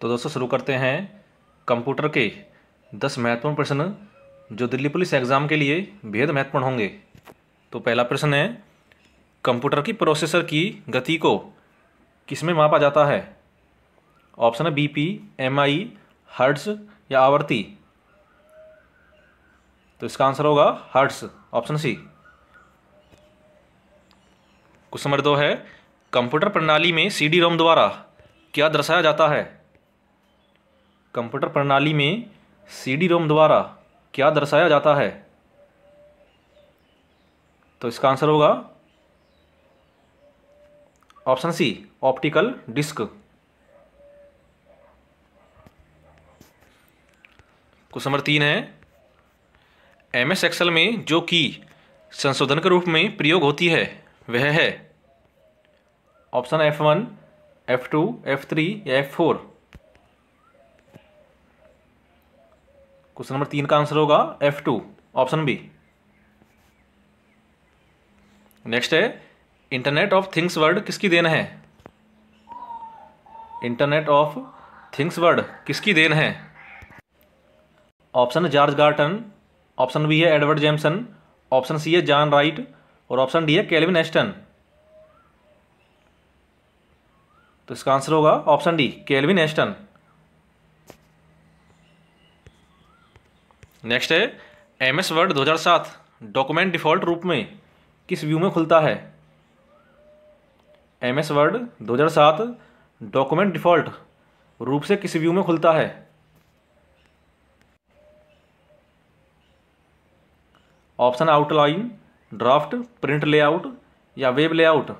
तो दोस्तों शुरू करते हैं कंप्यूटर के दस महत्वपूर्ण प्रश्न जो दिल्ली पुलिस एग्ज़ाम के लिए बेहद महत्वपूर्ण होंगे तो पहला प्रश्न है कंप्यूटर की प्रोसेसर की गति को किसमें मापा जाता है ऑप्शन है B P M I hertz या आवर्ती तो इसका आंसर होगा hertz option C question number दो है कंप्यूटर प्रणाली में सी डी रोम द्वारा क्या दर्शाया जाता है कंप्यूटर प्रणाली में सी रोम द्वारा क्या दर्शाया जाता है तो इसका आंसर होगा option C optical disk question number तीन है एम एस में जो कि संशोधन के रूप में प्रयोग होती है वह है option F one F two F three या एफ फोर क्वेश्चन नंबर तीन का आंसर होगा F two option B next है इंटरनेट ऑफ थिंग्स वर्ड किसकी देन है इंटरनेट ऑफ थिंग्स वर्ड किसकी देन है option George Garton option B है एडवर्ड जेम्सन ऑप्शन सी है जॉन राइट और ऑप्शन डी है कैलविन एस्टन तो इसका आंसर होगा option D Kelvin Ashton next है एम एस वर्ड दो हज़ार सात डॉक्यूमेंट डिफ़ॉल्ट रूप में किस व्यू में खुलता है एम एस वर्ड दो हज़ार सात डॉक्यूमेंट डिफ़ॉल्ट रूप से किस व्यू में खुलता है option outline draft print layout या वेब लेआउट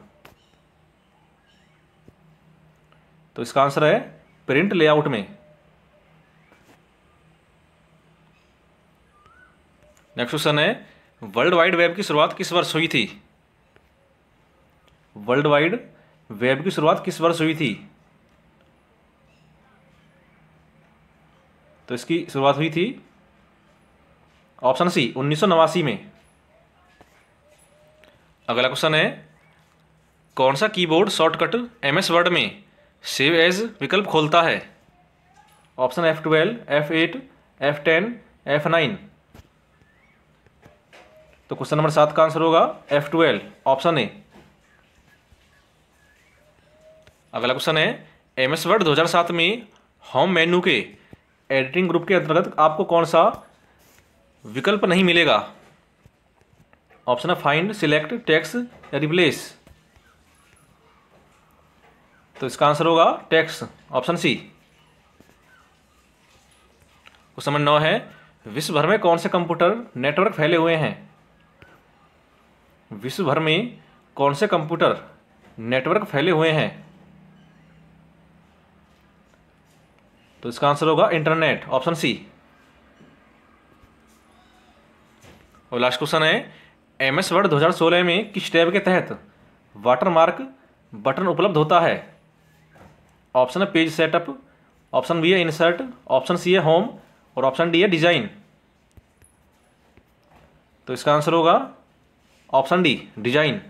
तो इसका आंसर है प्रिंट लेआउट में नेक्स्ट क्वेश्चन है वर्ल्ड वाइड वेब की शुरुआत किस वर्ष हुई थी वर्ल्ड वाइड वेब की शुरुआत किस वर्ष हुई थी तो इसकी शुरुआत हुई थी ऑप्शन सी उन्नीस में अगला क्वेश्चन है कौन सा keyboard shortcut M S word में सेव एज विकल्प खोलता है option F twelve F eight F ten F nine तो क्वेश्चन नंबर सात का आंसर होगा एफ ट्वेल्व ऑप्शन ए अगला क्वेश्चन है एम एस वर्ड दो हजार सात में होम मेन्यू के एडिटिंग ग्रुप के अंतर्गत आपको कौन सा विकल्प नहीं मिलेगा ऑप्शन है फाइंड सिलेक्ट टैक्स या रिप्लेस तो इसका आंसर होगा text option C question number नौ है विश्व भर में कौन से कंप्यूटर नेटवर्क फैले हुए हैं विश्व भर में कौन से कंप्यूटर नेटवर्क फैले हुए हैं तो इसका आंसर होगा इंटरनेट ऑप्शन सी और लास्ट क्वेश्चन है एमएस वर्ड 2016 में किस टैब के तहत वाटरमार्क बटन उपलब्ध होता है ऑप्शन है पेज सेटअप ऑप्शन बी है इंसर्ट ऑप्शन सी है होम और ऑप्शन डी है डिजाइन तो इसका आंसर होगा ऑप्शन डी डिजाइन